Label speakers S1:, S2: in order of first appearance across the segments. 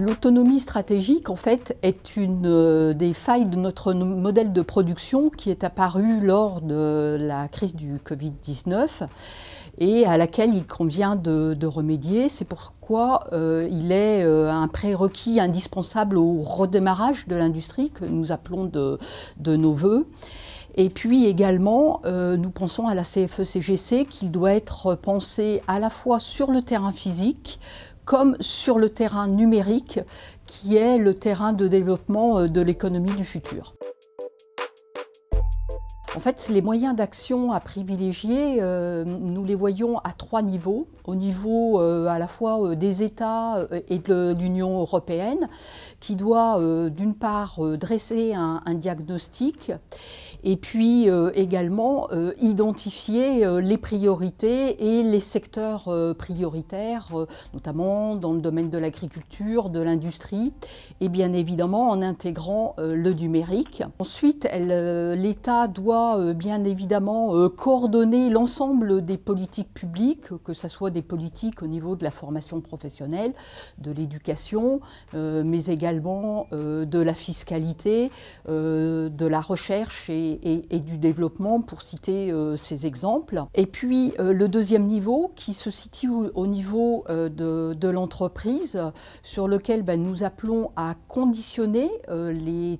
S1: L'autonomie stratégique, en fait, est une euh, des failles de notre modèle de production qui est apparue lors de la crise du Covid-19 et à laquelle il convient de, remédier. C'est pourquoi euh, il est euh, un prérequis indispensable au redémarrage de l'industrie que nous appelons de, de nos voeux. Et puis également, euh, nous pensons à la CFE-CGC qu'il doit être pensé à la fois sur le terrain physique comme sur le terrain numérique, qui est le terrain de développement euh, de l'économie du futur. En fait, les moyens d'action à privilégier, euh, nous les voyons à trois niveaux. Au niveau euh, à la fois euh, des États et de l'Union européenne, qui doit d'une part dresser un, un, diagnostic et puis également identifier les priorités et les secteurs prioritaires, notamment dans le domaine de l'agriculture, de l'industrie et bien évidemment en intégrant le numérique. Ensuite, l'État doit euh, bien évidemment euh, coordonner l'ensemble des politiques publiques, que ce soit des politiques au niveau de la formation professionnelle, de l'éducation, euh, mais également de la fiscalité, de la recherche et, du développement, pour citer ces exemples. Et puis le deuxième niveau, qui se situe au, niveau de, l'entreprise, sur lequel ben, nous appelons à conditionner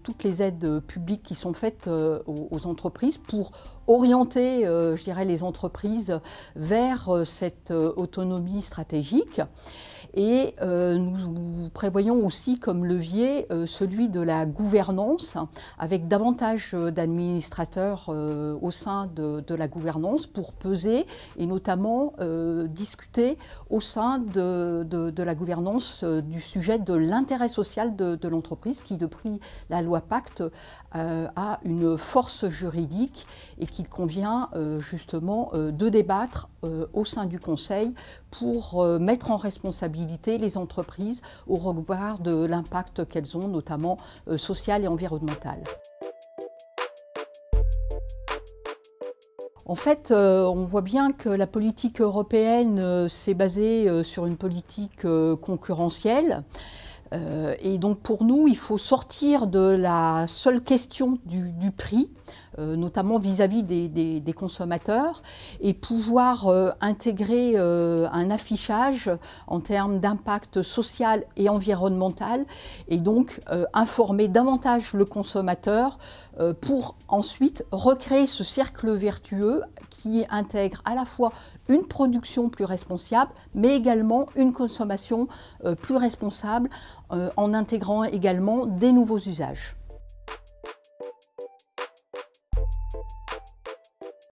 S1: toutes les aides publiques qui sont faites aux entreprises pour orienter, euh, je les entreprises vers euh, cette euh, autonomie stratégique. Et euh, nous prévoyons aussi comme levier euh, celui de la gouvernance, avec davantage euh, d'administrateurs au sein de, la gouvernance pour peser et notamment discuter au sein de la gouvernance du sujet de l'intérêt social de, l'entreprise qui, depuis la loi Pacte, a une force juridique et qu'il convient justement de débattre au sein du Conseil pour mettre en responsabilité les entreprises au regard de l'impact qu'elles ont, notamment euh, social et environnemental. En fait, euh, on voit bien que la politique européenne euh, s'est basée sur une politique concurrentielle. Euh, et donc pour nous, il faut sortir de la seule question du, prix, euh, notamment vis-à-vis des, consommateurs, et pouvoir euh, intégrer un affichage en termes d'impact social et environnemental, et donc informer davantage le consommateur pour ensuite recréer ce cercle vertueux qui intègre à la fois une production plus responsable, mais également une consommation euh, plus responsable, euh, en intégrant également des nouveaux usages.